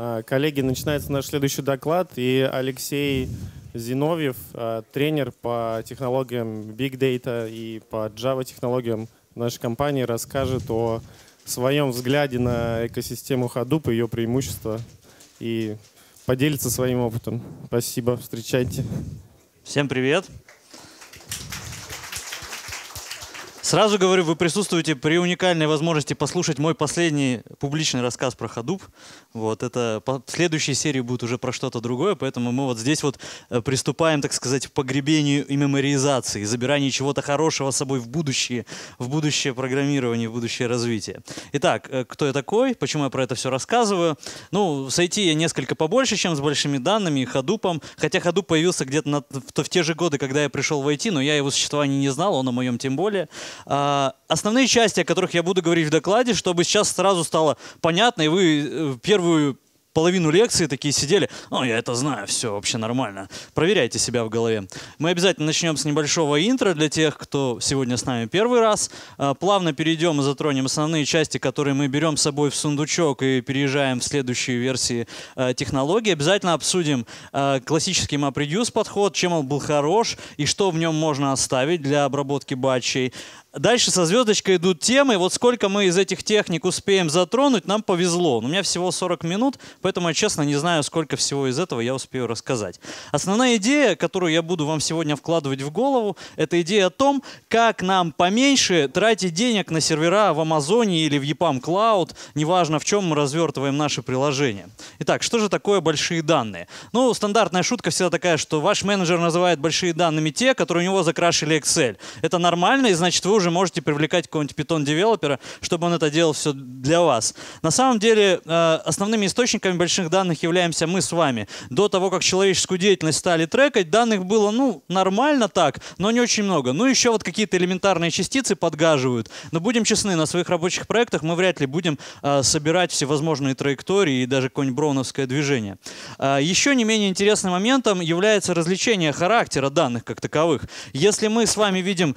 А, коллеги, начинается наш следующий доклад, и Алексей Зиновьев, а, тренер по технологиям Big Data и по Java технологиям нашей компании, расскажет о своем взгляде на экосистему Hadoop, ее преимущества и поделится своим опытом. Спасибо, встречайте. Всем привет. Сразу говорю, вы присутствуете при уникальной возможности послушать мой последний публичный рассказ про Ходуб. Вот, это по следующей серии будет уже про что-то другое, поэтому мы вот здесь вот э, приступаем, так сказать, к погребению и мемориизации, забиранию чего-то хорошего с собой в будущее, в будущее программирование, в будущее развитие. Итак, э, кто я такой, почему я про это все рассказываю? Ну, с я несколько побольше, чем с большими данными и Ходупом, хотя Хадуп появился где-то в, в те же годы, когда я пришел в IT, но я его существование не знал, он о моем тем более. А, основные части, о которых я буду говорить в докладе, чтобы сейчас сразу стало понятно, и вы э, в первую половину лекции такие сидели, ну, я это знаю, все вообще нормально. Проверяйте себя в голове. Мы обязательно начнем с небольшого интро для тех, кто сегодня с нами первый раз. А, плавно перейдем и затронем основные части, которые мы берем с собой в сундучок и переезжаем в следующие версии а, технологии. Обязательно обсудим классический MapReduce подход, чем он был хорош и что в нем можно оставить для обработки батчей. Дальше со звездочкой идут темы. Вот сколько мы из этих техник успеем затронуть, нам повезло. Ну, у меня всего 40 минут, поэтому я честно не знаю, сколько всего из этого я успею рассказать. Основная идея, которую я буду вам сегодня вкладывать в голову, это идея о том, как нам поменьше тратить денег на сервера в Амазоне или в EPAM Cloud, неважно в чем мы развертываем наши приложения. Итак, что же такое большие данные? Ну, стандартная шутка всегда такая, что ваш менеджер называет большие данными те, которые у него закрашили Excel. Это нормально, и значит вы уже можете привлекать какого-нибудь питон-девелопера, чтобы он это делал все для вас. На самом деле, э, основными источниками больших данных являемся мы с вами. До того, как человеческую деятельность стали трекать, данных было, ну, нормально так, но не очень много. Ну, еще вот какие-то элементарные частицы подгаживают. Но будем честны, на своих рабочих проектах мы вряд ли будем э, собирать всевозможные траектории и даже какое-нибудь броуновское движение. Э, еще не менее интересным моментом является различение характера данных как таковых. Если мы с вами видим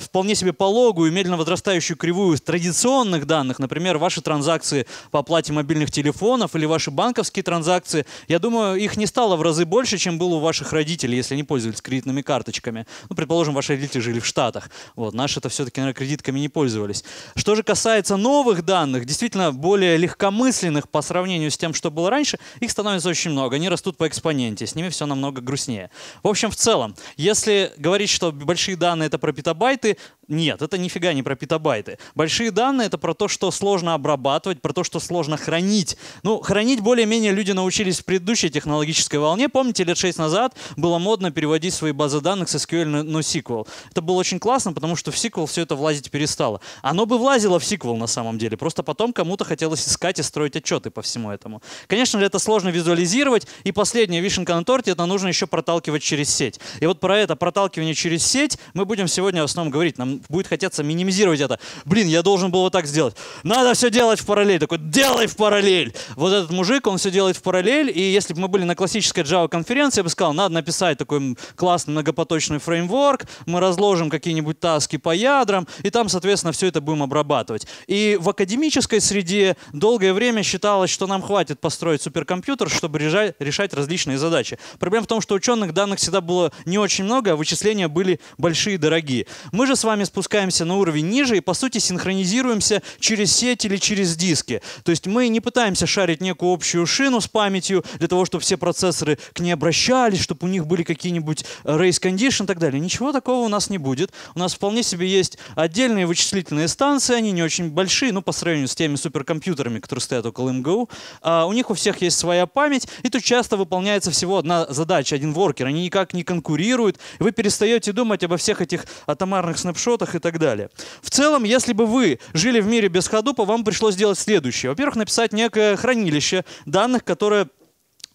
вполне себе пологую, медленно возрастающую кривую традиционных данных, например, ваши транзакции по оплате мобильных телефонов или ваши банковские транзакции, я думаю, их не стало в разы больше, чем было у ваших родителей, если они пользовались кредитными карточками. Ну, предположим, ваши родители жили в Штатах. Вот, наши это все-таки, наверное, кредитками не пользовались. Что же касается новых данных, действительно, более легкомысленных по сравнению с тем, что было раньше, их становится очень много. Они растут по экспоненте, с ними все намного грустнее. В общем, в целом, если говорить, что большие данные — это про петабайты, нет, нет, это нифига не про петабайты. Большие данные — это про то, что сложно обрабатывать, про то, что сложно хранить. Ну, хранить более-менее люди научились в предыдущей технологической волне. Помните, лет шесть назад было модно переводить свои базы данных с SQL на, NoSQL. Это было очень классно, потому что в SQL все это влазить перестало. Оно бы влазило в SQL на самом деле, просто потом кому-то хотелось искать и строить отчеты по всему этому. Конечно же, это сложно визуализировать, и последняя вишенка на торте — это нужно еще проталкивать через сеть. И вот про это проталкивание через сеть мы будем сегодня в основном говорить. Нам будет будет хотеться минимизировать это. Блин, я должен был вот так сделать. Надо все делать в параллель. Такой, делай в параллель. Вот этот мужик, он все делает в параллель. И если бы мы были на классической Java конференции, я бы сказал, надо написать такой классный многопоточный фреймворк, мы разложим какие-нибудь таски по ядрам, и там, соответственно, все это будем обрабатывать. И в академической среде долгое время считалось, что нам хватит построить суперкомпьютер, чтобы решать различные задачи. Проблема в том, что ученых данных всегда было не очень много, а вычисления были большие и дорогие. Мы же с вами спускаемся спускаемся на уровень ниже и, по сути, синхронизируемся через сеть или через диски. То есть мы не пытаемся шарить некую общую шину с памятью для того, чтобы все процессоры к ней обращались, чтобы у них были какие-нибудь э, race condition и так далее. Ничего такого у нас не будет. У нас вполне себе есть отдельные вычислительные станции, они не очень большие, но ну, по сравнению с теми суперкомпьютерами, которые стоят около МГУ. А у них у всех есть своя память, и тут часто выполняется всего одна задача, один воркер. Они никак не конкурируют. Вы перестаете думать обо всех этих атомарных снапшотах и так далее. В целом, если бы вы жили в мире без ходупа, вам пришлось сделать следующее. Во-первых, написать некое хранилище данных, которое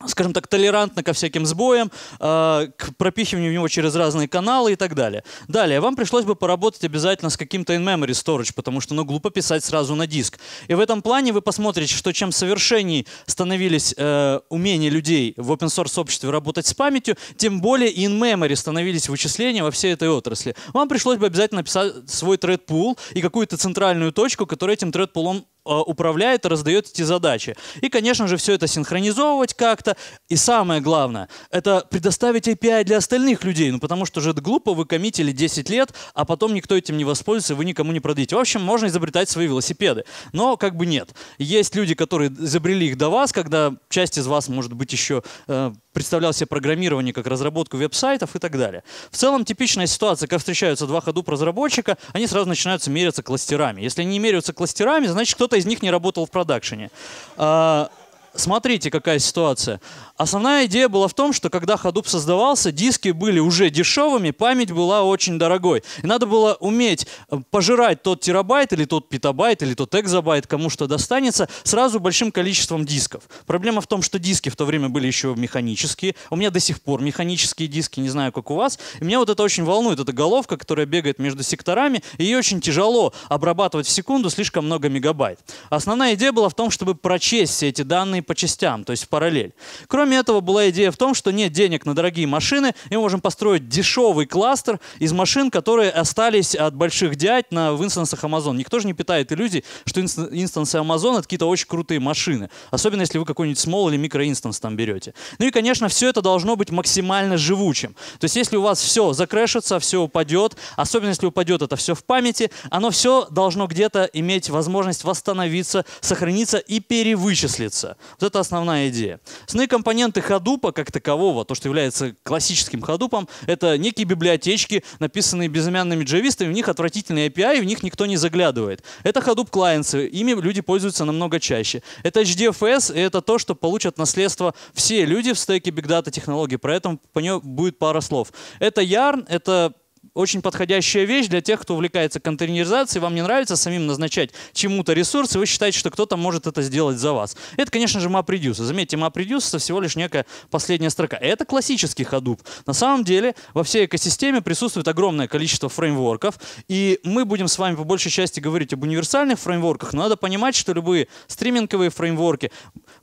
скажем так, толерантно ко всяким сбоям, э, к пропихиванию в него через разные каналы и так далее. Далее, вам пришлось бы поработать обязательно с каким-то in-memory storage, потому что, ну, глупо писать сразу на диск. И в этом плане вы посмотрите, что чем совершенней становились э, умения людей в open-source сообществе работать с памятью, тем более in-memory становились вычисления во всей этой отрасли. Вам пришлось бы обязательно писать свой thread pool и какую-то центральную точку, которая этим thread pool Э, управляет раздает эти задачи. И, конечно же, все это синхронизовывать как-то. И самое главное, это предоставить API для остальных людей, ну потому что же это глупо, вы коммитили 10 лет, а потом никто этим не воспользуется, вы никому не продадите. В общем, можно изобретать свои велосипеды. Но как бы нет. Есть люди, которые изобрели их до вас, когда часть из вас, может быть, еще э, представлял себе программирование как разработку веб-сайтов и так далее. В целом типичная ситуация, когда встречаются два ходу разработчика, они сразу начинаются мериться кластерами. Если они не меряются кластерами, значит кто-то из них не работал в продакшене. А, смотрите, какая ситуация. Основная идея была в том, что когда Hadoop создавался, диски были уже дешевыми, память была очень дорогой. И надо было уметь э, пожирать тот терабайт или тот петабайт или тот экзабайт, кому что достанется, сразу большим количеством дисков. Проблема в том, что диски в то время были еще механические. У меня до сих пор механические диски, не знаю, как у вас. И меня вот это очень волнует. эта головка, которая бегает между секторами, и ее очень тяжело обрабатывать в секунду, слишком много мегабайт. Основная идея была в том, чтобы прочесть все эти данные по частям, то есть в параллель. Кроме Кроме этого, была идея в том, что нет денег на дорогие машины, и мы можем построить дешевый кластер из машин, которые остались от больших дядь на, в инстансах Amazon. Никто же не питает иллюзий, что инстансы Amazon — это какие-то очень крутые машины. Особенно, если вы какой-нибудь small или микроинстанс там берете. Ну и, конечно, все это должно быть максимально живучим. То есть, если у вас все закрешится, все упадет, особенно если упадет это все в памяти, оно все должно где-то иметь возможность восстановиться, сохраниться и перевычислиться. Вот это основная идея. Сны компании компоненты ходупа как такового, то, что является классическим ходупом, это некие библиотечки, написанные безымянными джавистами, в них отвратительные API, в них никто не заглядывает. Это ходуп клиенты, ими люди пользуются намного чаще. Это HDFS, и это то, что получат наследство все люди в стеке Big Data технологий, про это по нему будет пара слов. Это Yarn, это очень подходящая вещь для тех, кто увлекается контейнеризацией. Вам не нравится самим назначать чему-то ресурс, и вы считаете, что кто-то может это сделать за вас. Это, конечно же, MapReduce. Заметьте, MapReduce — это всего лишь некая последняя строка. Это классический Hadoop. На самом деле во всей экосистеме присутствует огромное количество фреймворков, и мы будем с вами по большей части говорить об универсальных фреймворках, но надо понимать, что любые стриминговые фреймворки,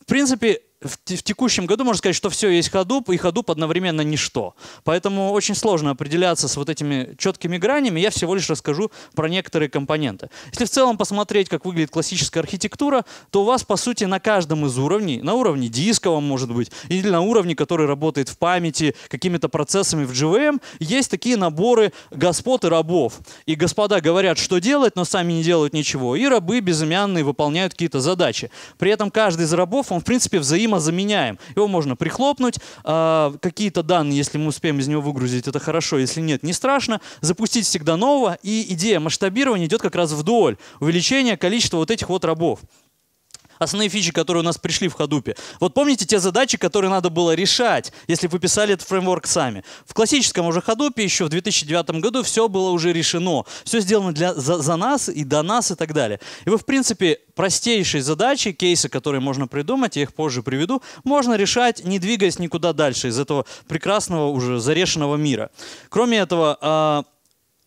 в принципе, в, в текущем году можно сказать, что все есть Hadoop, и Hadoop одновременно ничто. Поэтому очень сложно определяться с вот этими четкими гранями. Я всего лишь расскажу про некоторые компоненты. Если в целом посмотреть, как выглядит классическая архитектура, то у вас, по сути, на каждом из уровней, на уровне дисковом, может быть, или на уровне, который работает в памяти, какими-то процессами в GVM, есть такие наборы господ и рабов. И господа говорят, что делать, но сами не делают ничего. И рабы безымянные выполняют какие-то задачи. При этом каждый из рабов, он, в принципе, взаимодействует необходимо, заменяем. Его можно прихлопнуть, а, какие-то данные, если мы успеем из него выгрузить, это хорошо, если нет, не страшно. Запустить всегда нового, и идея масштабирования идет как раз вдоль увеличения количества вот этих вот рабов основные фичи, которые у нас пришли в ходупе. Вот помните те задачи, которые надо было решать, если вы писали этот фреймворк сами. В классическом уже ходупе, еще в 2009 году все было уже решено. Все сделано для, за, за нас и до нас и так далее. И вы, в принципе, простейшие задачи, кейсы, которые можно придумать, я их позже приведу, можно решать, не двигаясь никуда дальше из этого прекрасного уже зарешенного мира. Кроме этого, а,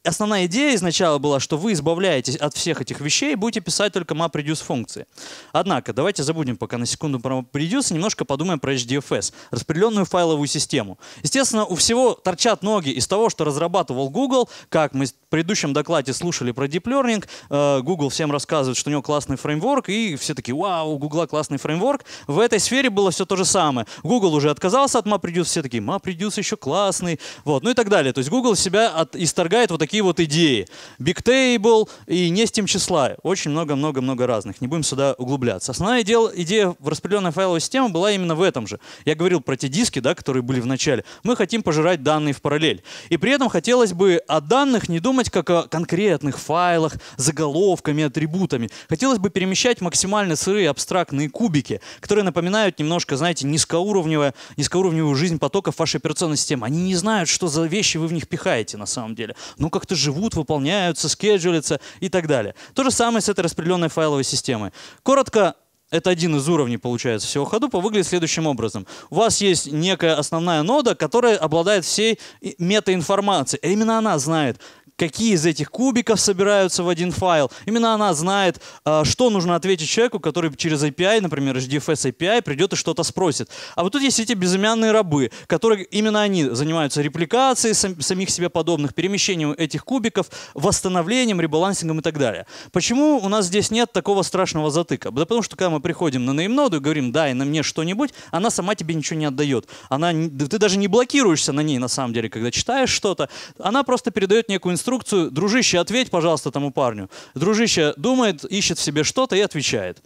основная идея изначала была, что вы избавляетесь от всех этих вещей и будете писать только MapReduce функции. Однако, давайте забудем пока на секунду про MapReduce и немножко подумаем про HDFS, распределенную файловую систему. Естественно, у всего торчат ноги из того, что разрабатывал Google. Как мы в предыдущем докладе слушали про Deep Learning, э, Google всем рассказывает, что у него классный фреймворк, и все такие, вау, у Google классный фреймворк. В этой сфере было все то же самое. Google уже отказался от MapReduce, все такие, MapReduce еще классный, вот, ну и так далее. То есть Google себя от, исторгает вот такие такие вот идеи. Big Table и не тем числа. Очень много-много-много разных. Не будем сюда углубляться. Основная дел, идея в распределенной файловой системе была именно в этом же. Я говорил про те диски, да, которые были в начале. Мы хотим пожирать данные в параллель. И при этом хотелось бы о данных не думать как о конкретных файлах, заголовками, атрибутами. Хотелось бы перемещать максимально сырые абстрактные кубики, которые напоминают немножко, знаете, низкоуровневое, низкоуровневую жизнь потоков вашей операционной системы. Они не знают, что за вещи вы в них пихаете на самом деле. Ну, как как-то живут, выполняются, скеджулятся и так далее. То же самое с этой распределенной файловой системой. Коротко, это один из уровней, получается, всего Hadoop, выглядит следующим образом. У вас есть некая основная нода, которая обладает всей метаинформацией. А именно она знает, какие из этих кубиков собираются в один файл. Именно она знает, а, что нужно ответить человеку, который через API, например, HDFS API придет и что-то спросит. А вот тут есть эти безымянные рабы, которые именно они занимаются репликацией самих себе подобных, перемещением этих кубиков, восстановлением, ребалансингом и так далее. Почему у нас здесь нет такого страшного затыка? Да потому что, когда мы приходим на неймноду и говорим, дай на мне что-нибудь, она сама тебе ничего не отдает. Она, ты даже не блокируешься на ней, на самом деле, когда читаешь что-то. Она просто передает некую инструкцию, дружище, ответь, пожалуйста, тому парню. Дружище думает, ищет в себе что-то и отвечает.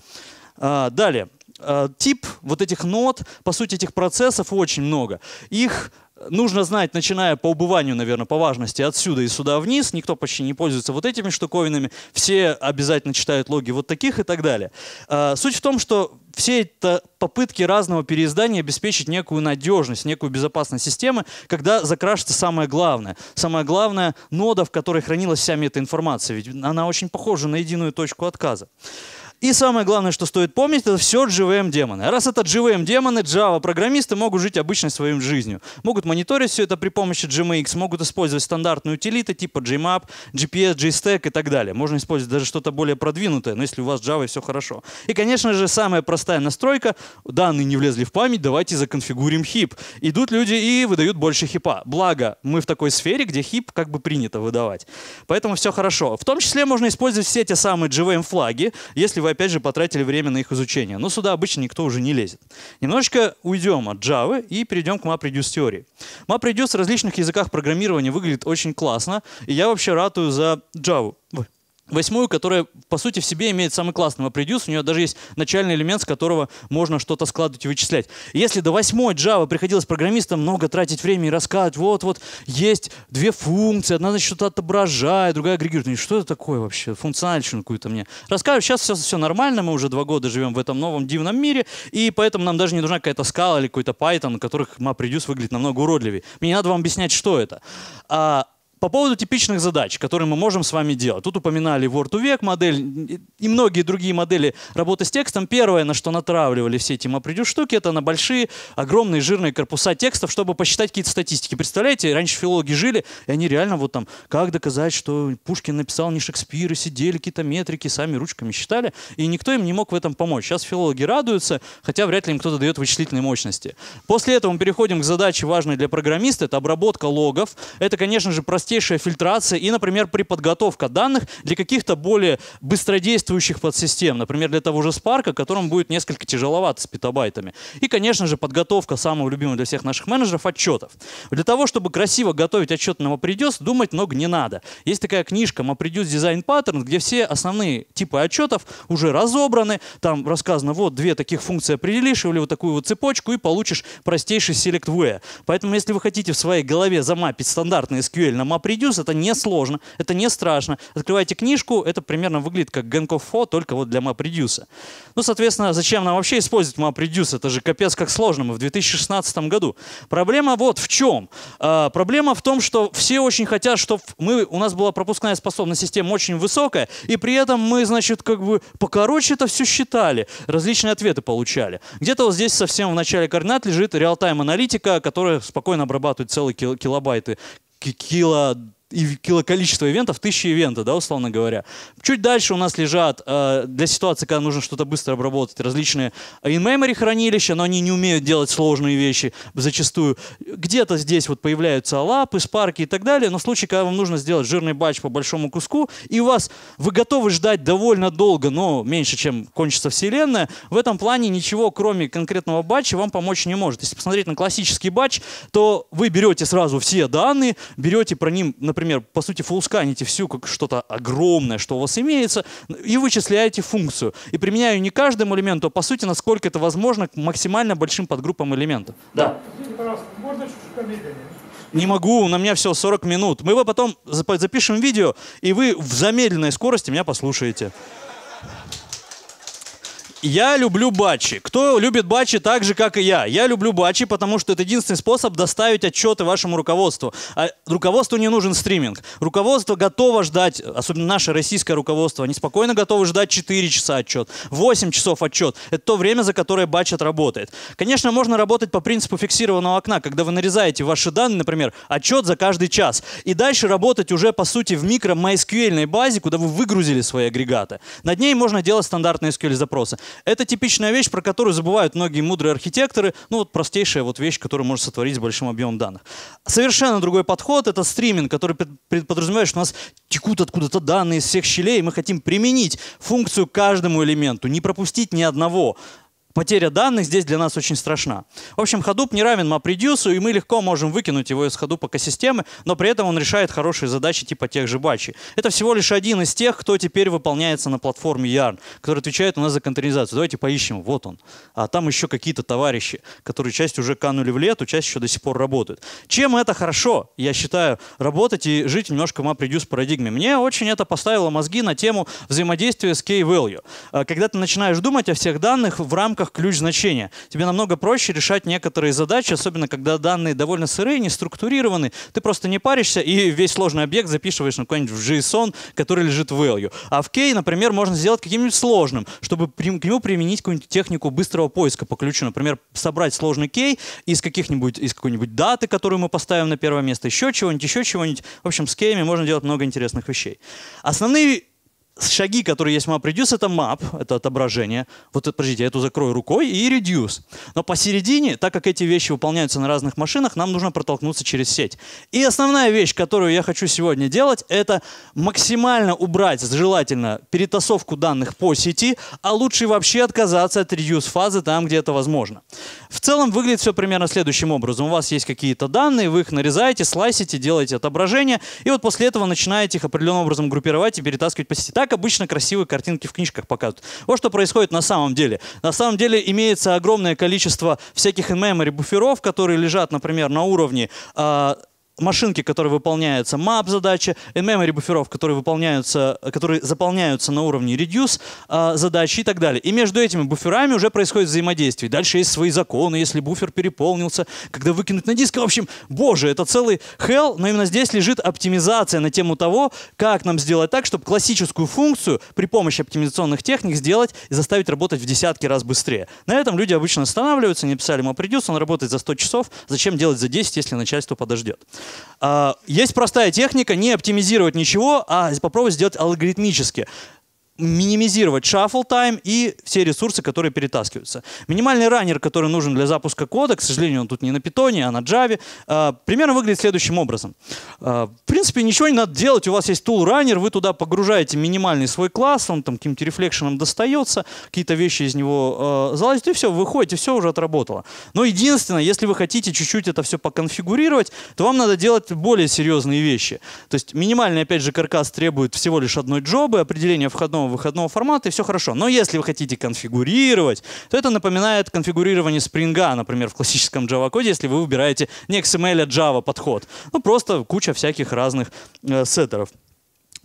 А, далее. А, тип вот этих нот, по сути, этих процессов очень много. Их нужно знать, начиная по убыванию, наверное, по важности, отсюда и сюда вниз, никто почти не пользуется вот этими штуковинами, все обязательно читают логи вот таких и так далее. А, суть в том, что все это попытки разного переиздания обеспечить некую надежность, некую безопасность системы, когда закрашится самое главное. Самое главное — нода, в которой хранилась вся эта информация, ведь она очень похожа на единую точку отказа. И самое главное, что стоит помнить, это все JVM-демоны. Эм а раз это JVM-демоны, эм Java-программисты могут жить обычной своей жизнью. Могут мониторить все это при помощи GMX, эм могут использовать стандартные утилиты типа GMAP, GPS, JStack и так далее. Можно использовать даже что-то более продвинутое, но если у вас Java все хорошо. И, конечно же, самая простая настройка, данные не влезли в память, давайте законфигурим хип. Идут люди и выдают больше хипа. Благо, мы в такой сфере, где хип как бы принято выдавать. Поэтому все хорошо. В том числе можно использовать все те самые JVM-флаги, если вы вы опять же потратили время на их изучение. Но сюда обычно никто уже не лезет. Немножечко уйдем от Java и перейдем к MapReduce теории. MapReduce в различных языках программирования выглядит очень классно, и я вообще ратую за Java восьмую, которая, по сути, в себе имеет самый классный MapReduce. У нее даже есть начальный элемент, с которого можно что-то складывать и вычислять. Если до восьмой Java приходилось программистам много тратить времени и рассказывать, вот-вот, есть две функции, одна, значит, что-то отображает, другая агрегирует. Ну, что это такое вообще? Функциональщину какую-то мне. Рассказываю, сейчас все, все нормально, мы уже два года живем в этом новом дивном мире, и поэтому нам даже не нужна какая-то скала или какой-то Python, на которых MapReduce выглядит намного уродливее. Мне не надо вам объяснять, что это. А по поводу типичных задач, которые мы можем с вами делать. Тут упоминали Word to Vec модель и многие другие модели работы с текстом. Первое, на что натравливали все эти MapReduce штуки, это на большие, огромные, жирные корпуса текстов, чтобы посчитать какие-то статистики. Представляете, раньше филологи жили, и они реально вот там, как доказать, что Пушкин написал не Шекспир, и сидели какие-то метрики, сами ручками считали, и никто им не мог в этом помочь. Сейчас филологи радуются, хотя вряд ли им кто-то дает вычислительные мощности. После этого мы переходим к задаче важной для программиста, это обработка логов. Это, конечно же, простые простейшая фильтрация и, например, при подготовка данных для каких-то более быстродействующих подсистем, например, для того же Spark, которому будет несколько тяжеловато с петабайтами. И, конечно же, подготовка самого любимого для всех наших менеджеров отчетов. Для того, чтобы красиво готовить отчет на MapReduce, думать много не надо. Есть такая книжка MapReduce Design Patterns, где все основные типы отчетов уже разобраны, там рассказано, вот две таких функции определишь, или вот такую вот цепочку, и получишь простейший Select Way. Поэтому, если вы хотите в своей голове замапить стандартный SQL на а продюс это не сложно, это не страшно. Открываете книжку, это примерно выглядит как Генкофо, только вот для MapReduce. Ну, соответственно, зачем нам вообще использовать MapReduce? Это же капец как сложно, мы в 2016 году. Проблема вот в чем. А, проблема в том, что все очень хотят, чтобы мы, у нас была пропускная способность системы очень высокая, и при этом мы, значит, как бы покороче это все считали, различные ответы получали. Где-то вот здесь совсем в начале координат лежит реал-тайм аналитика, которая спокойно обрабатывает целые килобайты que aquilo и количество ивентов, тысячи ивентов, да, условно говоря. Чуть дальше у нас лежат э, для ситуации, когда нужно что-то быстро обработать, различные in-memory хранилища, но они не умеют делать сложные вещи зачастую. Где-то здесь вот появляются лапы, спарки и так далее, но в случае, когда вам нужно сделать жирный батч по большому куску, и у вас, вы готовы ждать довольно долго, но меньше, чем кончится вселенная, в этом плане ничего, кроме конкретного батча, вам помочь не может. Если посмотреть на классический батч, то вы берете сразу все данные, берете про ним, например, например, по сути, фулсканите всю как что-то огромное, что у вас имеется, и вычисляете функцию. И применяю не каждому элементу, а по сути, насколько это возможно, к максимально большим подгруппам элементов. Да. можно не могу, на меня все 40 минут. Мы его потом запишем видео, и вы в замедленной скорости меня послушаете. Я люблю батчи. Кто любит батчи так же, как и я? Я люблю батчи, потому что это единственный способ доставить отчеты вашему руководству. А руководству не нужен стриминг. Руководство готово ждать, особенно наше российское руководство, они спокойно готовы ждать 4 часа отчет, 8 часов отчет. Это то время, за которое батч отработает. Конечно, можно работать по принципу фиксированного окна, когда вы нарезаете ваши данные, например, отчет за каждый час, и дальше работать уже, по сути, в микро MySQL базе, куда вы выгрузили свои агрегаты. Над ней можно делать стандартные SQL запросы. Это типичная вещь, про которую забывают многие мудрые архитекторы. Ну вот простейшая вот вещь, которую можно сотворить с большим объемом данных. Совершенно другой подход — это стриминг, который подразумевает, что у нас текут откуда-то данные из всех щелей, и мы хотим применить функцию каждому элементу, не пропустить ни одного потеря данных здесь для нас очень страшна. В общем, Hadoop не равен MapReduce, и мы легко можем выкинуть его из Hadoop экосистемы, но при этом он решает хорошие задачи типа тех же батчей. Это всего лишь один из тех, кто теперь выполняется на платформе Yarn, который отвечает у нас за контейнеризацию. Давайте поищем, вот он. А там еще какие-то товарищи, которые часть уже канули в лету, часть еще до сих пор работают. Чем это хорошо, я считаю, работать и жить немножко в MapReduce парадигме? Мне очень это поставило мозги на тему взаимодействия с K-Value. А, когда ты начинаешь думать о всех данных в рамках руках ключ значения. Тебе намного проще решать некоторые задачи, особенно когда данные довольно сырые, не структурированы. Ты просто не паришься и весь сложный объект записываешь на ну, какой-нибудь JSON, который лежит в value. А в K, например, можно сделать каким-нибудь сложным, чтобы к нему применить какую-нибудь технику быстрого поиска по ключу. Например, собрать сложный K из каких-нибудь, из какой-нибудь даты, которую мы поставим на первое место, еще чего-нибудь, еще чего-нибудь. В общем, с K можно делать много интересных вещей. Основные шаги, которые есть в MapReduce, это map, это отображение. Вот, подождите, я эту закрою рукой и reduce. Но посередине, так как эти вещи выполняются на разных машинах, нам нужно протолкнуться через сеть. И основная вещь, которую я хочу сегодня делать, это максимально убрать, желательно, перетасовку данных по сети, а лучше вообще отказаться от reduce фазы там, где это возможно. В целом выглядит все примерно следующим образом. У вас есть какие-то данные, вы их нарезаете, слайсите, делаете отображение, и вот после этого начинаете их определенным образом группировать и перетаскивать по сети. Так как обычно красивые картинки в книжках показывают. Вот что происходит на самом деле. На самом деле имеется огромное количество всяких in-memory буферов, которые лежат, например, на уровне э, машинки, которые выполняются map задачи, in-memory буферов, которые выполняются, которые заполняются на уровне reduce э, задачи и так далее. И между этими буферами уже происходит взаимодействие. Дальше есть свои законы, если буфер переполнился, когда выкинуть на диск. В общем, боже, это целый hell, но именно здесь лежит оптимизация на тему того, как нам сделать так, чтобы классическую функцию при помощи оптимизационных техник сделать и заставить работать в десятки раз быстрее. На этом люди обычно останавливаются, не писали ему reduce, он работает за 100 часов, зачем делать за 10, если начальство подождет. А, есть простая техника, не оптимизировать ничего, а попробовать сделать алгоритмически минимизировать шаффл тайм и все ресурсы, которые перетаскиваются. Минимальный раннер, который нужен для запуска кода, к сожалению, он тут не на питоне, а на Java, а, примерно выглядит следующим образом. А, в принципе, ничего не надо делать, у вас есть tool раннер, вы туда погружаете минимальный свой класс, он там каким-то рефлекшеном достается, какие-то вещи из него э, залазят, и все, выходите, все уже отработало. Но единственное, если вы хотите чуть-чуть это все поконфигурировать, то вам надо делать более серьезные вещи. То есть минимальный, опять же, каркас требует всего лишь одной джобы, определения входного стандартного выходного формата, и все хорошо. Но если вы хотите конфигурировать, то это напоминает конфигурирование спринга, например, в классическом Java коде, если вы выбираете не XML, а Java подход. Ну, просто куча всяких разных э, сеттеров.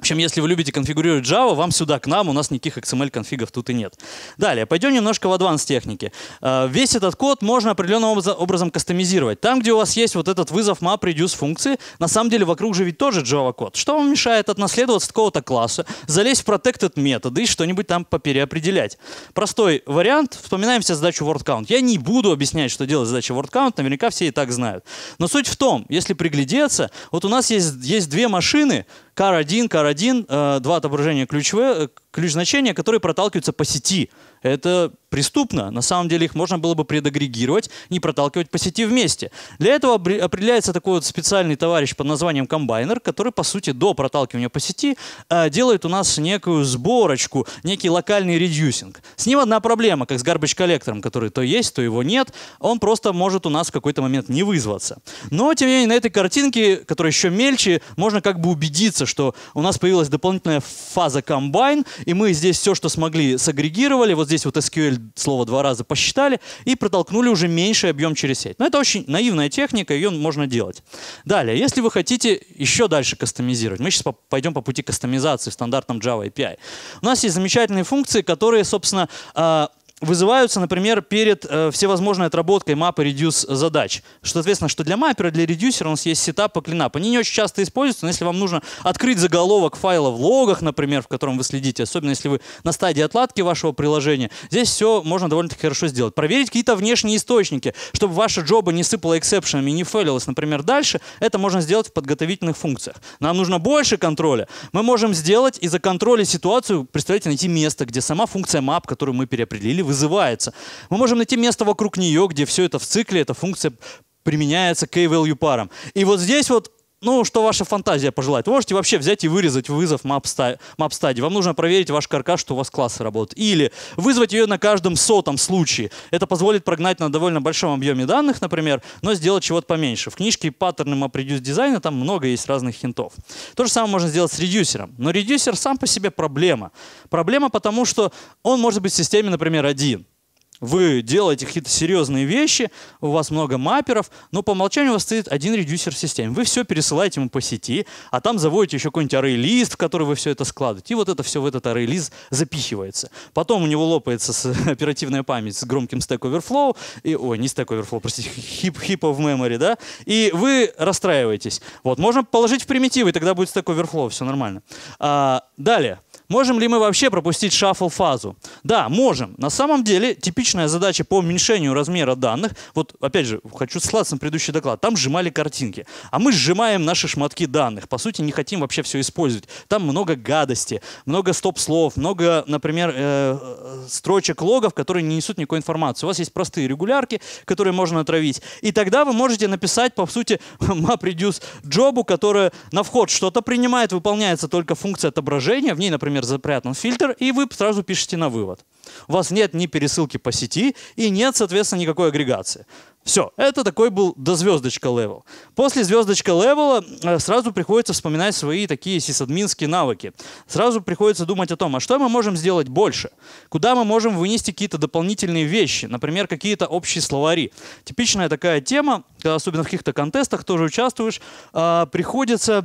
В общем, если вы любите конфигурировать Java, вам сюда, к нам, у нас никаких XML-конфигов тут и нет. Далее, пойдем немножко в адванс техники. А, весь этот код можно определенным образом кастомизировать. Там, где у вас есть вот этот вызов mapReduce функции, на самом деле вокруг же ведь тоже Java-код. Что вам мешает отнаследоваться какого-то класса, залезть в protected методы и что-нибудь там попереопределять? Простой вариант. Вспоминаем все задачу WordCount. Я не буду объяснять, что делать задача WordCount, наверняка все и так знают. Но суть в том, если приглядеться, вот у нас есть, есть две машины, Кар 1 кар 1 э, два отображения ключевые, э, ключ значения, которые проталкиваются по сети. Это преступно. На самом деле их можно было бы предагрегировать, не проталкивать по сети вместе. Для этого определяется такой вот специальный товарищ под названием комбайнер, который, по сути, до проталкивания по сети э, делает у нас некую сборочку, некий локальный редюсинг. С ним одна проблема, как с garbage коллектором, который то есть, то его нет. Он просто может у нас в какой-то момент не вызваться. Но, тем не менее, на этой картинке, которая еще мельче, можно как бы убедиться, что у нас появилась дополнительная фаза комбайн, и мы здесь все, что смогли, сагрегировали. Вот здесь вот SQL слово два раза посчитали и протолкнули уже меньший объем через сеть. Но это очень наивная техника, ее можно делать. Далее, если вы хотите еще дальше кастомизировать, мы сейчас пойдем по пути кастомизации в стандартном Java API. У нас есть замечательные функции, которые, собственно, а, вызываются, например, перед э, всевозможной отработкой мапы reduce задач. Что, соответственно, что для маппера, для редюсера у нас есть сетап и клинап. Они не очень часто используются, но если вам нужно открыть заголовок файла в логах, например, в котором вы следите, особенно если вы на стадии отладки вашего приложения, здесь все можно довольно-таки хорошо сделать. Проверить какие-то внешние источники, чтобы ваша джоба не сыпала эксепшенами, не фейлилась, например, дальше, это можно сделать в подготовительных функциях. Нам нужно больше контроля. Мы можем сделать и за контроля ситуацию, представляете, найти место, где сама функция map, которую мы переопределили, вызывается. Мы можем найти место вокруг нее, где все это в цикле, эта функция применяется к A-value парам. И вот здесь вот ну, что ваша фантазия пожелает. Вы можете вообще взять и вырезать вызов MapStudy. Вам нужно проверить ваш каркас, что у вас классы работают. Или вызвать ее на каждом сотом случае. Это позволит прогнать на довольно большом объеме данных, например, но сделать чего-то поменьше. В книжке паттерны MapReduce дизайна там много есть разных хинтов. То же самое можно сделать с редюсером. Но редюсер сам по себе проблема. Проблема потому, что он может быть в системе, например, один вы делаете какие-то серьезные вещи, у вас много мапперов, но по умолчанию у вас стоит один редюсер в системе. Вы все пересылаете ему по сети, а там заводите еще какой-нибудь array-лист, в который вы все это складываете. И вот это все в этот array-лист запихивается. Потом у него лопается оперативная память с громким Stack Overflow, и, ой, не Stack Overflow, простите, хип, хипа в memory, да, и вы расстраиваетесь. Вот, можно положить в примитивы, и тогда будет Stack Overflow, все нормально. А, далее. Можем ли мы вообще пропустить шаффл-фазу? Да, можем. На самом деле, типичная задача по уменьшению размера данных, вот опять же, хочу ссылаться на предыдущий доклад, там сжимали картинки, а мы сжимаем наши шматки данных, по сути, не хотим вообще все использовать. Там много гадости, много стоп-слов, много, например, э, строчек логов, которые не несут никакой информации. У вас есть простые регулярки, которые можно отравить, и тогда вы можете написать, по сути, MapReduce джобу, которая на вход что-то принимает, выполняется только функция отображения, в ней, например, например, запрятан фильтр, и вы сразу пишете на вывод. У вас нет ни пересылки по сети и нет, соответственно, никакой агрегации. Все, это такой был до звездочка левел. После звездочка левела э, сразу приходится вспоминать свои такие сисадминские навыки. Сразу приходится думать о том, а что мы можем сделать больше? Куда мы можем вынести какие-то дополнительные вещи? Например, какие-то общие словари. Типичная такая тема, особенно в каких-то контестах тоже участвуешь, а, приходится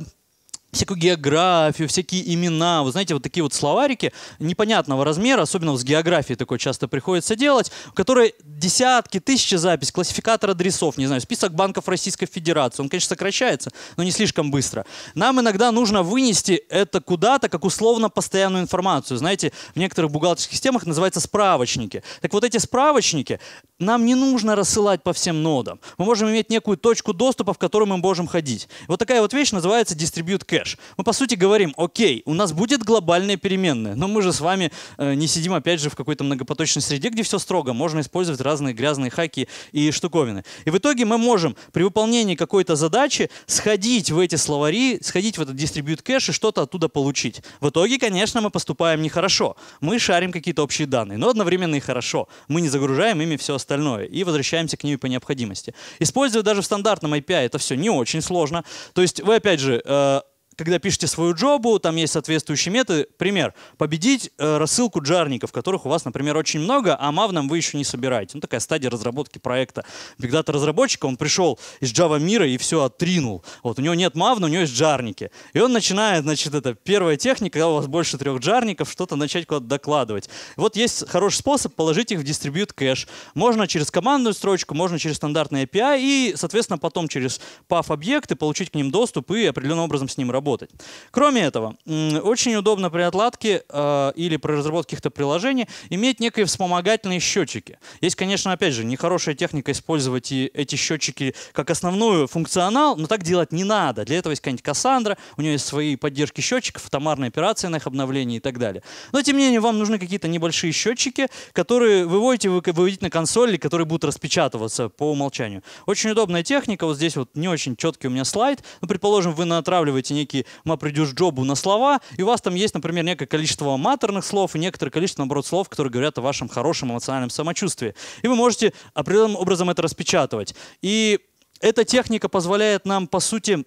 всякую географию, всякие имена. Вы знаете, вот такие вот словарики непонятного размера, особенно с географией такое часто приходится делать, в которой десятки, тысячи запись, классификатор адресов, не знаю, список банков Российской Федерации. Он, конечно, сокращается, но не слишком быстро. Нам иногда нужно вынести это куда-то, как условно постоянную информацию. Знаете, в некоторых бухгалтерских системах называются справочники. Так вот эти справочники нам не нужно рассылать по всем нодам. Мы можем иметь некую точку доступа, в которую мы можем ходить. Вот такая вот вещь называется Distribute Cache дальше. Мы, по сути, говорим, окей, у нас будет глобальная переменная, но мы же с вами э, не сидим, опять же, в какой-то многопоточной среде, где все строго, можно использовать разные грязные хаки и штуковины. И в итоге мы можем при выполнении какой-то задачи сходить в эти словари, сходить в этот дистрибьют кэш и что-то оттуда получить. В итоге, конечно, мы поступаем нехорошо. Мы шарим какие-то общие данные, но одновременно и хорошо. Мы не загружаем ими все остальное и возвращаемся к ним по необходимости. Используя даже в стандартном API это все не очень сложно. То есть вы, опять же, э, когда пишете свою джобу, там есть соответствующие методы. Пример. Победить э, рассылку джарников, которых у вас, например, очень много, а мавном вы еще не собираете. Ну, такая стадия разработки проекта. Бигдата разработчика, он пришел из Java мира и все отринул. Вот у него нет мавна, у него есть джарники. И он начинает, значит, это первая техника, когда у вас больше трех джарников, что-то начать куда-то докладывать. Вот есть хороший способ положить их в дистрибьют кэш. Можно через командную строчку, можно через стандартный API и, соответственно, потом через PAF-объекты получить к ним доступ и определенным образом с ним работать работать. Кроме этого, очень удобно при отладке э, или при разработке каких-то приложений иметь некие вспомогательные счетчики. Есть, конечно, опять же, нехорошая техника использовать и эти счетчики как основную функционал, но так делать не надо. Для этого есть какая-нибудь Кассандра, у нее есть свои поддержки счетчиков, автомарные операции на их обновление и так далее. Но, тем не менее, вам нужны какие-то небольшие счетчики, которые выводите, вы выводите на консоли, которые будут распечатываться по умолчанию. Очень удобная техника, вот здесь вот не очень четкий у меня слайд, но, ну, предположим, вы натравливаете некие маленький придешь джобу на слова, и у вас там есть, например, некое количество матерных слов и некоторое количество, наоборот, слов, которые говорят о вашем хорошем эмоциональном самочувствии. И вы можете определенным образом это распечатывать. И эта техника позволяет нам, по сути,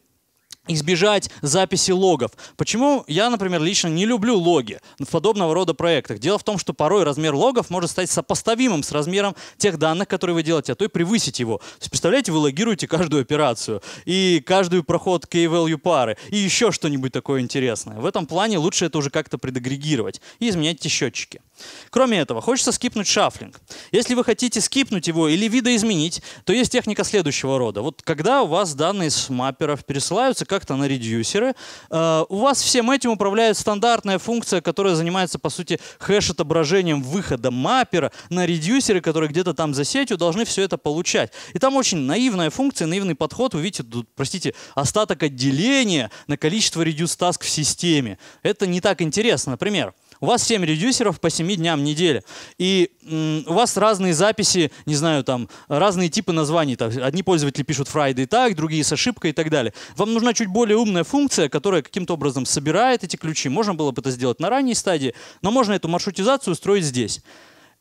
избежать записи логов. Почему я, например, лично не люблю логи в подобного рода проектах? Дело в том, что порой размер логов может стать сопоставимым с размером тех данных, которые вы делаете, а то и превысить его. То есть, представляете, вы логируете каждую операцию и каждую проход K-value пары и еще что-нибудь такое интересное. В этом плане лучше это уже как-то предагрегировать и изменять эти счетчики. Кроме этого, хочется скипнуть шафлинг. Если вы хотите скипнуть его или видоизменить, то есть техника следующего рода. Вот когда у вас данные с мапперов пересылаются как-то на редюсеры, э, у вас всем этим управляет стандартная функция, которая занимается, по сути, хэш-отображением выхода маппера на редюсеры, которые где-то там за сетью должны все это получать. И там очень наивная функция, наивный подход. Вы видите, тут, простите, остаток отделения на количество reduce task в системе. Это не так интересно. Например, у вас 7 редюсеров по 7 дням недели. И у вас разные записи, не знаю, там, разные типы названий. Там, одни пользователи пишут Friday так, другие с ошибкой и так далее. Вам нужна чуть более умная функция, которая каким-то образом собирает эти ключи. Можно было бы это сделать на ранней стадии, но можно эту маршрутизацию устроить здесь.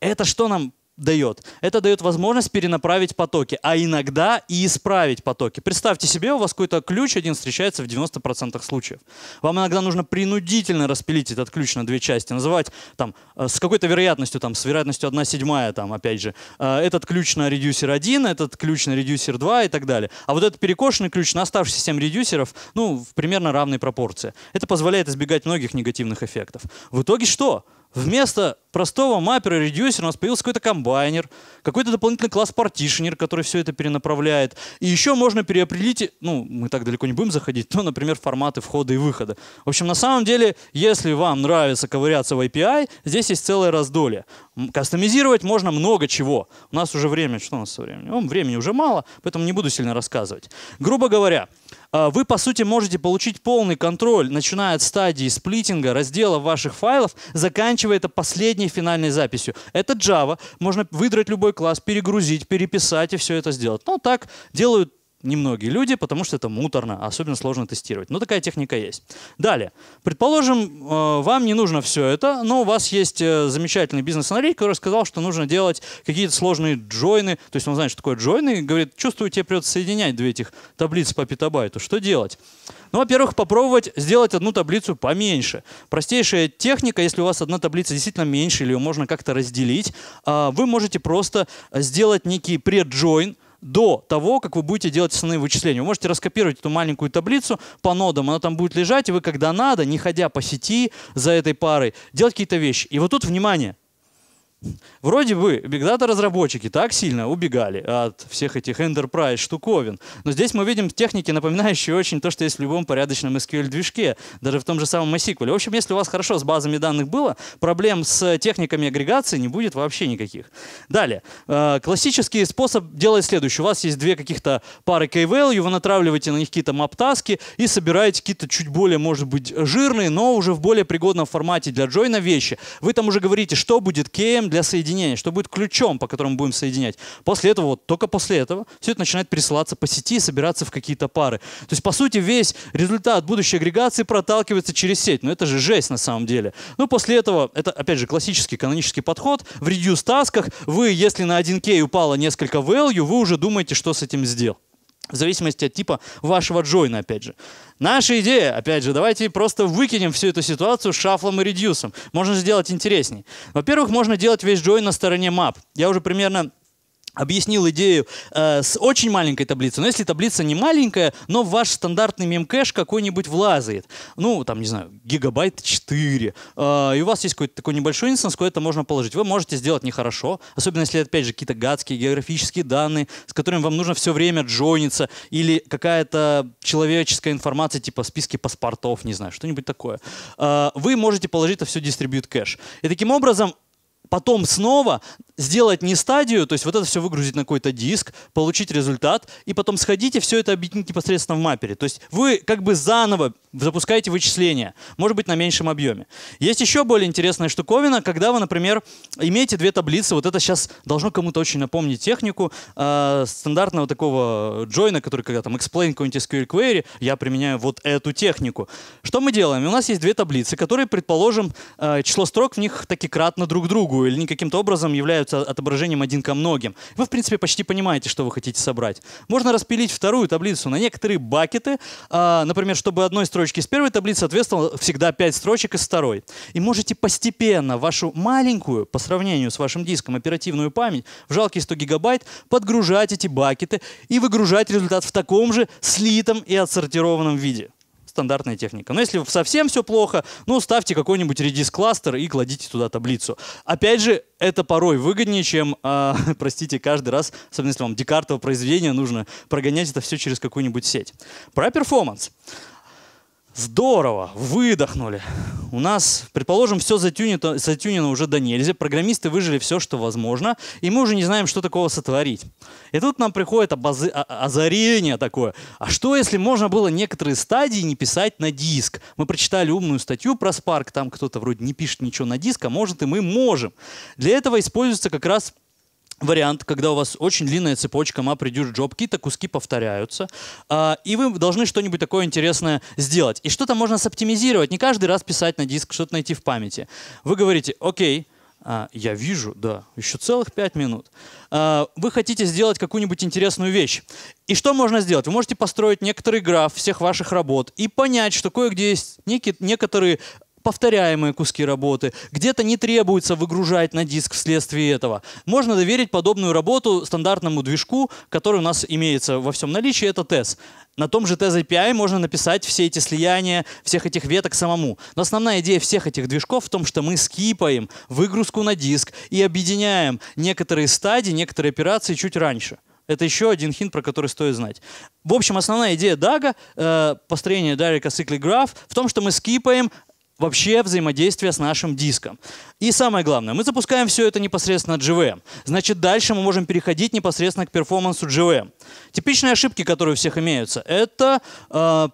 Это что нам дает? Это дает возможность перенаправить потоки, а иногда и исправить потоки. Представьте себе, у вас какой-то ключ один встречается в 90% случаев. Вам иногда нужно принудительно распилить этот ключ на две части, называть там э, с какой-то вероятностью, там, с вероятностью 1 седьмая, там, опять же, э, этот ключ на редюсер 1, этот ключ на редюсер 2 и так далее. А вот этот перекошенный ключ на оставшиеся 7 редюсеров, ну, в примерно равной пропорции. Это позволяет избегать многих негативных эффектов. В итоге что? Что? Вместо простого маппера и редюсера у нас появился какой-то комбайнер, какой-то дополнительный класс партишнер, который все это перенаправляет. И еще можно переопределить, ну, мы так далеко не будем заходить, но, например, форматы входа и выхода. В общем, на самом деле, если вам нравится ковыряться в API, здесь есть целое раздолье. Кастомизировать можно много чего. У нас уже время, что у нас со временем? времени уже мало, поэтому не буду сильно рассказывать. Грубо говоря, а, вы, по сути, можете получить полный контроль, начиная от стадии сплитинга, раздела ваших файлов, заканчивая это последней финальной записью. Это Java, можно выдрать любой класс, перегрузить, переписать и все это сделать. Ну, так делают немногие люди, потому что это муторно, а особенно сложно тестировать. Но такая техника есть. Далее. Предположим, э, вам не нужно все это, но у вас есть э, замечательный бизнес-аналитик, который сказал, что нужно делать какие-то сложные джойны. То есть он знает, что такое джойны, и говорит, чувствую, тебе придется соединять две этих таблицы по петабайту. Что делать? Ну, во-первых, попробовать сделать одну таблицу поменьше. Простейшая техника, если у вас одна таблица действительно меньше, или ее можно как-то разделить, а, вы можете просто сделать некий преджойн, до того, как вы будете делать основные вычисления. Вы можете раскопировать эту маленькую таблицу по нодам, она там будет лежать, и вы, когда надо, не ходя по сети за этой парой, делать какие-то вещи. И вот тут, внимание, Вроде бы бигдата разработчики так сильно убегали от всех этих enterprise штуковин, но здесь мы видим техники, напоминающие очень то, что есть в любом порядочном SQL-движке, даже в том же самом MySQL. В общем, если у вас хорошо с базами данных было, проблем с техниками агрегации не будет вообще никаких. Далее. Э, классический способ делать следующий: У вас есть две каких-то пары K-value, вы натравливаете на них какие-то маптаски и собираете какие-то чуть более, может быть, жирные, но уже в более пригодном формате для джойна вещи. Вы там уже говорите, что будет KM, для соединения, что будет ключом, по которому будем соединять. После этого, вот только после этого, все это начинает пересылаться по сети и собираться в какие-то пары. То есть, по сути, весь результат будущей агрегации проталкивается через сеть. Но это же жесть на самом деле. Ну, после этого, это, опять же, классический канонический подход. В reduce тасках вы, если на 1K упало несколько value, вы уже думаете, что с этим сделать в зависимости от типа вашего джойна, опять же. Наша идея, опять же, давайте просто выкинем всю эту ситуацию шафлом и редюсом. Можно сделать интересней. Во-первых, можно делать весь джойн на стороне мап. Я уже примерно объяснил идею э, с очень маленькой таблицей. Но если таблица не маленькая, но ваш стандартный мемкэш какой-нибудь влазает, ну, там, не знаю, гигабайт 4, э, и у вас есть какой-то такой небольшой инстанс, куда это можно положить. Вы можете сделать нехорошо, особенно если, опять же, какие-то гадские географические данные, с которыми вам нужно все время джойниться, или какая-то человеческая информация, типа списки паспортов, не знаю, что-нибудь такое. Э, вы можете положить это все дистрибьют кэш. И таким образом потом снова сделать не стадию, то есть вот это все выгрузить на какой-то диск, получить результат, и потом сходите все это объединить непосредственно в маппере. То есть вы как бы заново запускаете вычисления, может быть, на меньшем объеме. Есть еще более интересная штуковина, когда вы, например, имеете две таблицы, вот это сейчас должно кому-то очень напомнить технику э, стандартного такого джойна, который когда там explain какой-нибудь SQL query, я применяю вот эту технику. Что мы делаем? У нас есть две таблицы, которые, предположим, э, число строк в них таки кратно друг другу другую, или они каким-то образом являются отображением один ко многим. Вы, в принципе, почти понимаете, что вы хотите собрать. Можно распилить вторую таблицу на некоторые бакеты, а, например, чтобы одной строчки из первой таблицы соответствовало всегда 5 строчек из второй. И можете постепенно вашу маленькую, по сравнению с вашим диском, оперативную память в жалкие 100 гигабайт подгружать эти бакеты и выгружать результат в таком же слитом и отсортированном виде стандартная техника. Но если совсем все плохо, ну, ставьте какой-нибудь Redis кластер и кладите туда таблицу. Опять же, это порой выгоднее, чем, э, простите, каждый раз, особенно если вам декартово произведение нужно прогонять это все через какую-нибудь сеть. Про перформанс. Performance. Здорово, выдохнули. У нас, предположим, все затюнито, затюнено уже до нельзя. Программисты выжили все, что возможно, и мы уже не знаем, что такого сотворить. И тут нам приходит обозы, а, а, озарение такое. А что, если можно было некоторые стадии не писать на диск? Мы прочитали умную статью про Spark, там кто-то вроде не пишет ничего на диск, а может и мы можем. Для этого используется как раз вариант, когда у вас очень длинная цепочка map reduce job какие-то куски повторяются, э, и вы должны что-нибудь такое интересное сделать. И что-то можно соптимизировать, не каждый раз писать на диск, что-то найти в памяти. Вы говорите, окей, а, я вижу, да, еще целых 5 минут. А, вы хотите сделать какую-нибудь интересную вещь. И что можно сделать? Вы можете построить некоторый граф всех ваших работ и понять, что кое-где есть некие, некоторые повторяемые куски работы, где-то не требуется выгружать на диск вследствие этого. Можно доверить подобную работу стандартному движку, который у нас имеется во всем наличии, это TES. На том же TES API можно написать все эти слияния, всех этих веток самому. Но основная идея всех этих движков в том, что мы скипаем выгрузку на диск и объединяем некоторые стадии, некоторые операции чуть раньше. Это еще один хинт, про который стоит знать. В общем, основная идея DAG, э, построения Direct Acyclic Graph, в том, что мы скипаем вообще взаимодействия с нашим диском. И самое главное, мы запускаем все это непосредственно от GVM. Значит, дальше мы можем переходить непосредственно к перформансу GVM. Типичные ошибки, которые у всех имеются, это э,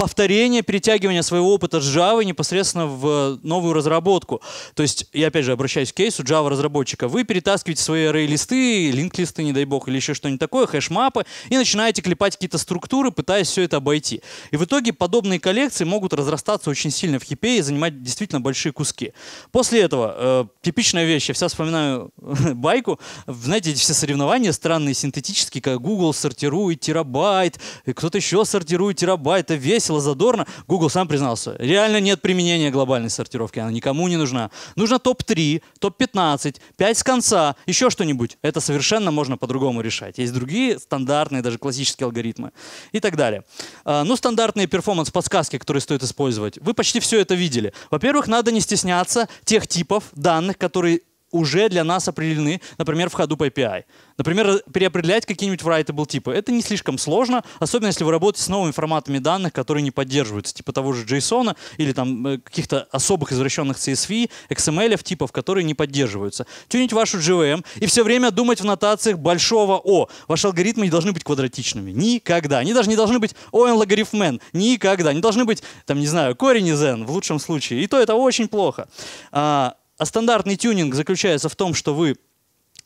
повторение, перетягивания своего опыта с Java непосредственно в э, новую разработку. То есть, я опять же обращаюсь к кейсу Java-разработчика. Вы перетаскиваете свои array-листы, линк-листы, не дай бог, или еще что-нибудь такое, хэш-мапы, и начинаете клепать какие-то структуры, пытаясь все это обойти. И в итоге подобные коллекции могут разрастаться очень сильно в хипе и занимать действительно большие куски. После этого, э, типичная вещь, я вся вспоминаю байку, знаете, эти все соревнования странные, синтетические, как Google сортирует терабайт, кто-то еще сортирует терабайт, это весь бросила задорно, Google сам признался, реально нет применения глобальной сортировки, она никому не нужна. Нужно топ-3, топ-15, 5 с конца, еще что-нибудь. Это совершенно можно по-другому решать. Есть другие стандартные, даже классические алгоритмы и так далее. А, ну, стандартные перформанс-подсказки, которые стоит использовать. Вы почти все это видели. Во-первых, надо не стесняться тех типов данных, которые уже для нас определены, например, в по API. Например, переопределять какие-нибудь writable типы. Это не слишком сложно, особенно если вы работаете с новыми форматами данных, которые не поддерживаются, типа того же JSON или там э, каких-то особых извращенных CSV, XML типов, которые не поддерживаются. Тюнить вашу GVM и все время думать в нотациях большого О. Ваши алгоритмы не должны быть квадратичными. Никогда. Они даже не должны быть ON логарифм n. Никогда. Они должны быть, там, не знаю, корень из n в лучшем случае. И то это очень плохо. А, а стандартный тюнинг заключается в том, что вы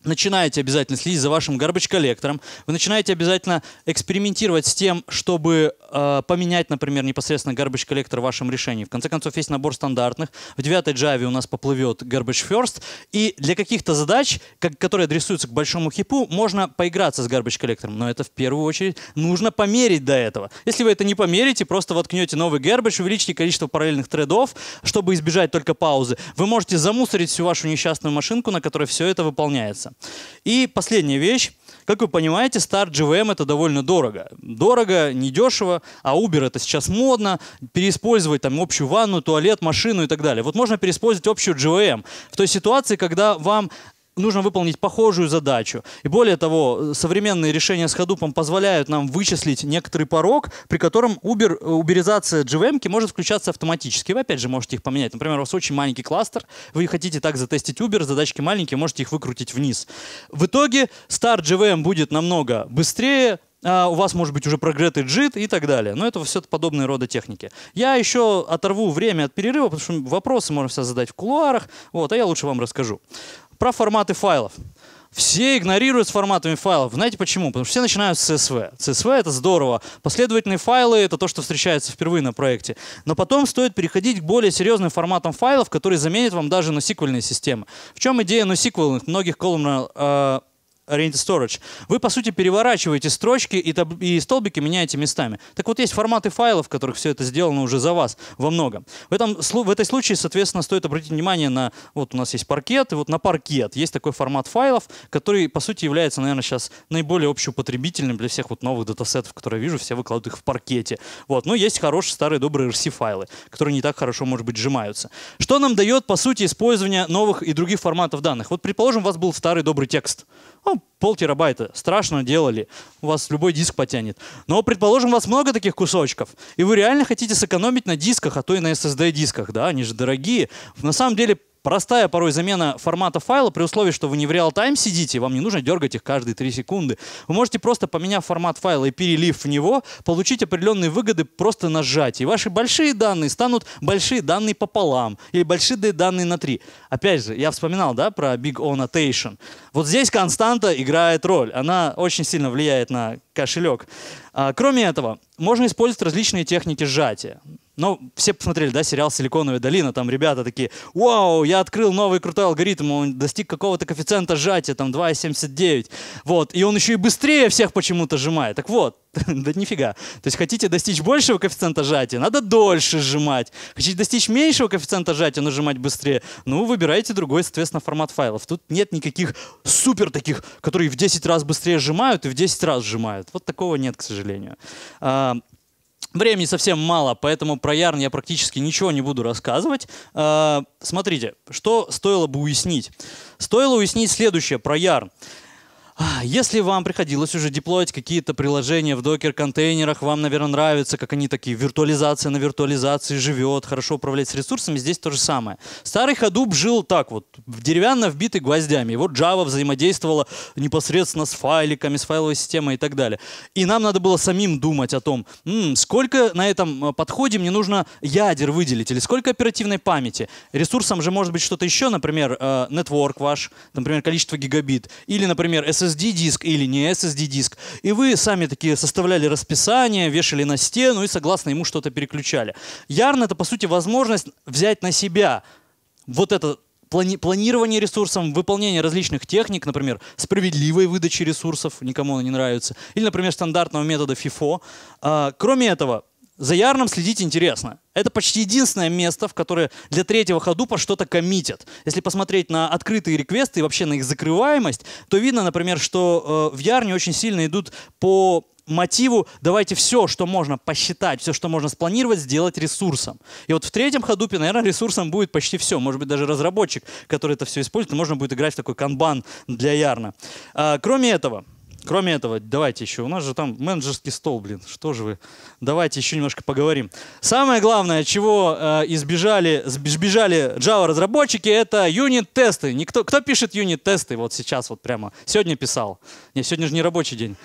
начинаете обязательно следить за вашим гарбач-коллектором, вы начинаете обязательно экспериментировать с тем, чтобы э, поменять, например, непосредственно гарбач-коллектор в вашем решении. В конце концов, есть набор стандартных. В 9 Java у нас поплывет garbage first, и для каких-то задач, как, которые адресуются к большому хипу, можно поиграться с гарбач-коллектором, но это в первую очередь нужно померить до этого. Если вы это не померите, просто воткнете новый garbage, увеличите количество параллельных тредов, чтобы избежать только паузы, вы можете замусорить всю вашу несчастную машинку, на которой все это выполняется. И последняя вещь. Как вы понимаете, старт GVM это довольно дорого. Дорого, недешево, а Uber это сейчас модно. Переиспользовать там общую ванну, туалет, машину и так далее. Вот можно переиспользовать общую GVM. В той ситуации, когда вам нужно выполнить похожую задачу. И более того, современные решения с Hadoop позволяют нам вычислить некоторый порог, при котором убер, э, уберизация JVM может включаться автоматически. Вы опять же можете их поменять. Например, у вас очень маленький кластер, вы хотите так затестить Uber, задачки маленькие, можете их выкрутить вниз. В итоге старт JVM будет намного быстрее, а у вас может быть уже прогретый джит и так далее. Но это все подобные рода техники. Я еще оторву время от перерыва, потому что вопросы можно все задать в кулуарах, вот, а я лучше вам расскажу про форматы файлов. Все игнорируют с форматами файлов. Знаете почему? Потому что все начинают с CSV. CSV — это здорово. Последовательные файлы — это то, что встречается впервые на проекте. Но потом стоит переходить к более серьезным форматам файлов, которые заменят вам даже NoSQL-системы. В чем идея NoSQL многих колумнар... Э Oriented Storage, вы, по сути, переворачиваете строчки и, таб- и столбики меняете местами. Так вот, есть форматы файлов, в которых все это сделано уже за вас во многом. В, этом, в этой случае, соответственно, стоит обратить внимание на... Вот у нас есть паркет, и вот на паркет есть такой формат файлов, который, по сути, является, наверное, сейчас наиболее общеупотребительным для всех вот новых датасетов, которые я вижу, все выкладывают их в паркете. Вот. Но есть хорошие старые добрые RC-файлы, которые не так хорошо, может быть, сжимаются. Что нам дает, по сути, использование новых и других форматов данных? Вот, предположим, у вас был старый добрый текст — ну, пол терабайта. Страшно делали. У вас любой диск потянет. Но, предположим, у вас много таких кусочков, и вы реально хотите сэкономить на дисках, а то и на SSD-дисках, да, они же дорогие. На самом деле Простая порой замена формата файла при условии, что вы не в реал-тайм сидите, вам не нужно дергать их каждые 3 секунды. Вы можете просто, поменяв формат файла и перелив в него, получить определенные выгоды просто на сжатии. Ваши большие данные станут большие данные пополам или большие данные на 3. Опять же, я вспоминал да, про Big O Notation. Вот здесь константа играет роль. Она очень сильно влияет на кошелек. А, кроме этого, можно использовать различные техники сжатия. Но ну, все посмотрели, да, сериал «Силиконовая долина», там ребята такие, вау, я открыл новый крутой алгоритм, он достиг какого-то коэффициента сжатия, там 2,79, вот, и он еще и быстрее всех почему-то сжимает. Так вот, да нифига. То есть хотите достичь большего коэффициента сжатия, надо дольше сжимать. Хотите достичь меньшего коэффициента сжатия, но сжимать быстрее, ну, выбирайте другой, соответственно, формат файлов. Тут нет никаких супер таких, которые в 10 раз быстрее сжимают и в 10 раз сжимают. Вот такого нет, к сожалению. А, времени совсем мало, поэтому про Ярн я практически ничего не буду рассказывать. А, смотрите, что стоило бы уяснить. Стоило уяснить следующее про Ярн. «А, если вам приходилось уже деплоить какие-то приложения в докер-контейнерах, вам, наверное, нравится, как они такие, виртуализация на виртуализации живет, хорошо управлять с ресурсами, здесь то же самое. Старый Hadoop жил так вот, в деревянно вбитый гвоздями. Его Java взаимодействовала непосредственно с файликами, с файловой системой и так далее. И нам надо было самим думать о том, сколько на этом э, подходе мне нужно ядер выделить, или сколько оперативной памяти. Ресурсом же может быть что-то еще, например, network э, ваш, например, количество гигабит, или, например, SSD SSD-диск или не SSD-диск. И вы сами такие составляли расписание, вешали на стену и согласно ему что-то переключали. ЯРН это, по сути, возможность взять на себя вот это плани планирование ресурсов, выполнение различных техник, например, справедливой выдачи ресурсов, никому она не нравится, или, например, стандартного метода FIFO. А, кроме этого, за ярном следить интересно. Это почти единственное место, в которое для третьего ходупа что-то коммитят. Если посмотреть на открытые реквесты и вообще на их закрываемость, то видно, например, что э, в Ярне очень сильно идут по мотиву «давайте все, что можно посчитать, все, что можно спланировать, сделать ресурсом». И вот в третьем ходупе, наверное, ресурсом будет почти все. Может быть, даже разработчик, который это все использует, можно будет играть в такой канбан для Ярна. А, кроме этого, Кроме этого, давайте еще, у нас же там менеджерский стол, блин, что же вы, давайте еще немножко поговорим. Самое главное, чего э, избежали, сбежали Java-разработчики, это юнит-тесты. Никто, кто пишет юнит-тесты вот сейчас, вот прямо, сегодня писал? Не, сегодня же не рабочий день.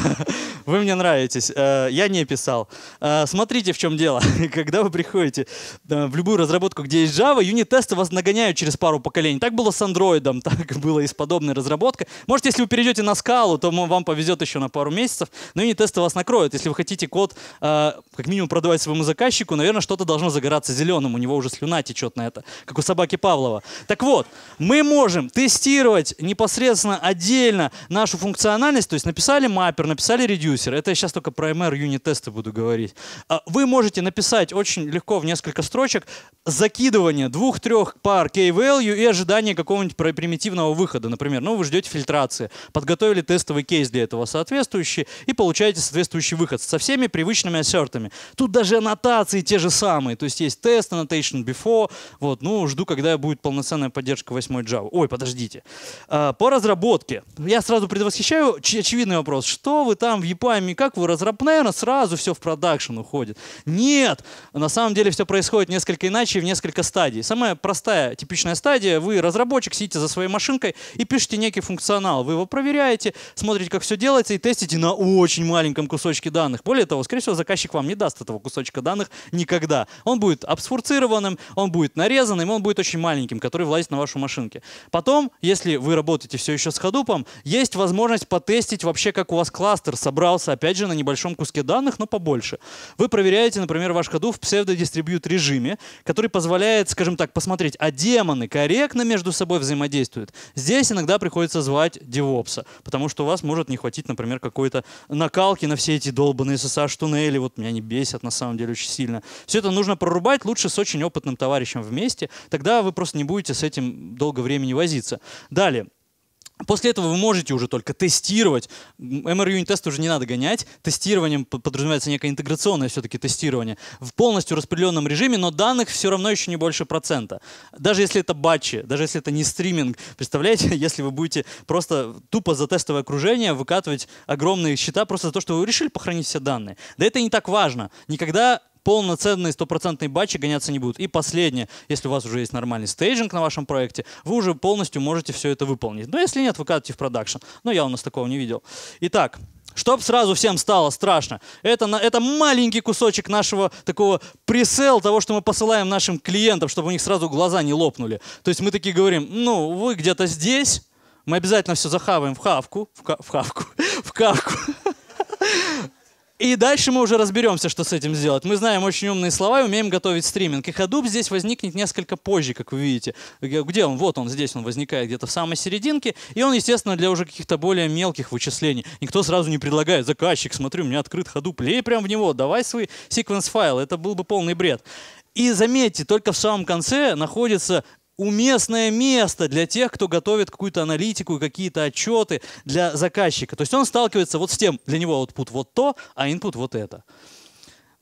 Вы мне нравитесь, э, я не писал. Э, смотрите, в чем дело. Когда вы приходите э, в любую разработку, где есть Java, юнит-тесты вас нагоняют через пару поколений. Так было с Android, так было и с подобной разработкой. Может, если вы перейдете на скалу, то вам повезет еще на пару месяцев. Но юнит-тесты вас накроют. Если вы хотите код э, как минимум продавать своему заказчику, наверное, что-то должно загораться зеленым. У него уже слюна течет на это, как у собаки Павлова. Так вот, мы можем тестировать непосредственно отдельно нашу функциональность. То есть написали маппер, написали редюсер. Это я сейчас только про MR юнит-тесты буду говорить. А вы можете написать очень легко в несколько строчек закидывание двух-трех пар K-value и ожидание какого-нибудь примитивного выхода. Например, ну вы ждете фильтрации, подготовили тестовый свой кейс для этого соответствующий и получаете соответствующий выход со всеми привычными ассертами. Тут даже аннотации те же самые, то есть есть тест, annotation before, вот, ну, жду, когда будет полноценная поддержка 8 Java. Ой, подождите. А, по разработке. Я сразу предвосхищаю очевидный вопрос. Что вы там в EPUM, как вы разработаете? Ну, Наверное, сразу все в продакшн уходит. Нет! На самом деле все происходит несколько иначе, в несколько стадий. Самая простая, типичная стадия, вы разработчик, сидите за своей машинкой и пишете некий функционал. Вы его проверяете, смотрите, смотрите, как все делается, и тестите на очень маленьком кусочке данных. Более того, скорее всего, заказчик вам не даст этого кусочка данных никогда. Он будет обсфурцированным, он будет нарезанным, он будет очень маленьким, который влазит на вашу машинке. Потом, если вы работаете все еще с ходупом, есть возможность потестить вообще, как у вас кластер собрался, опять же, на небольшом куске данных, но побольше. Вы проверяете, например, ваш ходу в псевдодистрибьют режиме, который позволяет, скажем так, посмотреть, а демоны корректно между собой взаимодействуют. Здесь иногда приходится звать девопса, потому что у вас вас может не хватить, например, какой-то накалки на все эти долбанные SSH-туннели. Вот меня они бесят на самом деле очень сильно. Все это нужно прорубать лучше с очень опытным товарищем вместе. Тогда вы просто не будете с этим долго времени возиться. Далее. После этого вы можете уже только тестировать. MR-юнит-тест уже не надо гонять. Тестированием подразумевается некое интеграционное все-таки тестирование. В полностью распределенном режиме, но данных все равно еще не больше процента. Даже если это батчи, даже если это не стриминг. Представляете, если вы будете просто тупо за тестовое окружение выкатывать огромные счета просто за то, что вы решили похоронить все данные. Да это не так важно. Никогда полноценные стопроцентные батчи гоняться не будут. И последнее, если у вас уже есть нормальный стейджинг на вашем проекте, вы уже полностью можете все это выполнить. Но если нет, выкатывайте в продакшн. Но я у нас такого не видел. Итак, Чтоб сразу всем стало страшно. Это, это маленький кусочек нашего такого пресел, того, что мы посылаем нашим клиентам, чтобы у них сразу глаза не лопнули. То есть мы такие говорим, ну, вы где-то здесь, мы обязательно все захаваем в хавку, в, ка- в хавку, в кавку. И дальше мы уже разберемся, что с этим сделать. Мы знаем очень умные слова и умеем готовить стриминг. И Hadoop здесь возникнет несколько позже, как вы видите. Где он? Вот он, здесь он возникает где-то в самой серединке. И он, естественно, для уже каких-то более мелких вычислений. Никто сразу не предлагает. Заказчик, смотри, у меня открыт Hadoop, лей прямо в него, давай свой секвенс файл. Это был бы полный бред. И заметьте, только в самом конце находится уместное место для тех, кто готовит какую-то аналитику и какие-то отчеты для заказчика. То есть он сталкивается вот с тем, для него output вот то, а input вот это.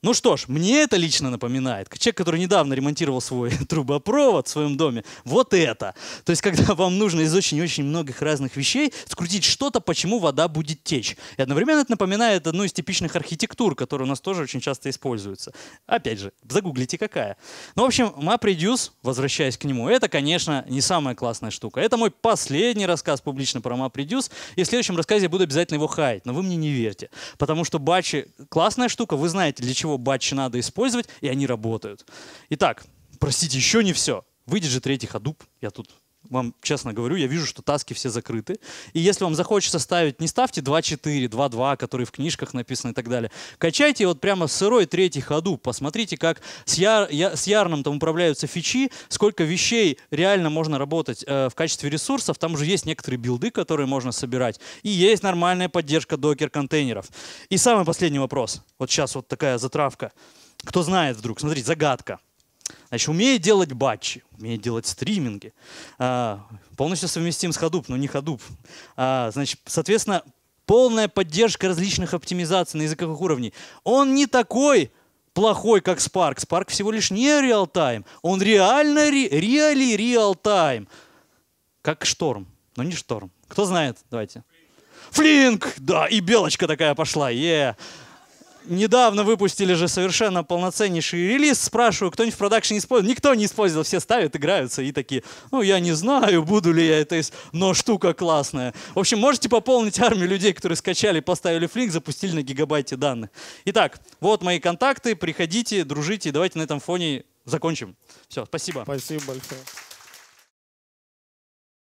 Ну что ж, мне это лично напоминает, человек, который недавно ремонтировал свой трубопровод в своем доме, вот это. То есть, когда вам нужно из очень-очень многих разных вещей скрутить что-то, почему вода будет течь. И одновременно это напоминает одну из типичных архитектур, которая у нас тоже очень часто используется. Опять же, загуглите какая. Ну, в общем, MapReduce, возвращаясь к нему, это, конечно, не самая классная штука. Это мой последний рассказ публично про MapReduce, и в следующем рассказе я буду обязательно его хаять, но вы мне не верьте. Потому что бачи классная штука, вы знаете, для чего его батч надо использовать, и они работают. Итак, простите, еще не все. Выйдет же третий Hadoop. Я тут вам честно говорю, я вижу, что таски все закрыты. И если вам захочется ставить, не ставьте 2.4, 2.2, которые в книжках написаны и так далее. Качайте вот прямо сырой третий ходу. Посмотрите, как с, яр, я, с ярном там управляются фичи, сколько вещей реально можно работать э, в качестве ресурсов. Там уже есть некоторые билды, которые можно собирать. И есть нормальная поддержка докер-контейнеров. И самый последний вопрос. Вот сейчас вот такая затравка. Кто знает вдруг, смотрите, загадка. Значит, умеет делать батчи, умеет делать стриминги. А, полностью совместим с Hadoop, но не Hadoop. А, значит, соответственно, полная поддержка различных оптимизаций на языковых уровнях. Он не такой плохой, как Spark. Spark всего лишь не реал-тайм. Он реально, реали реал-тайм. Как шторм, но не шторм. Кто знает? Давайте. Флинк! Да, и белочка такая пошла, е yeah недавно выпустили же совершенно полноценнейший релиз. Спрашиваю, кто-нибудь в продакшене использовал? Никто не использовал, все ставят, играются и такие, ну, я не знаю, буду ли я это, но штука классная. В общем, можете пополнить армию людей, которые скачали, поставили флинк, запустили на гигабайте данных. Итак, вот мои контакты, приходите, дружите, давайте на этом фоне закончим. Все, спасибо. Спасибо большое.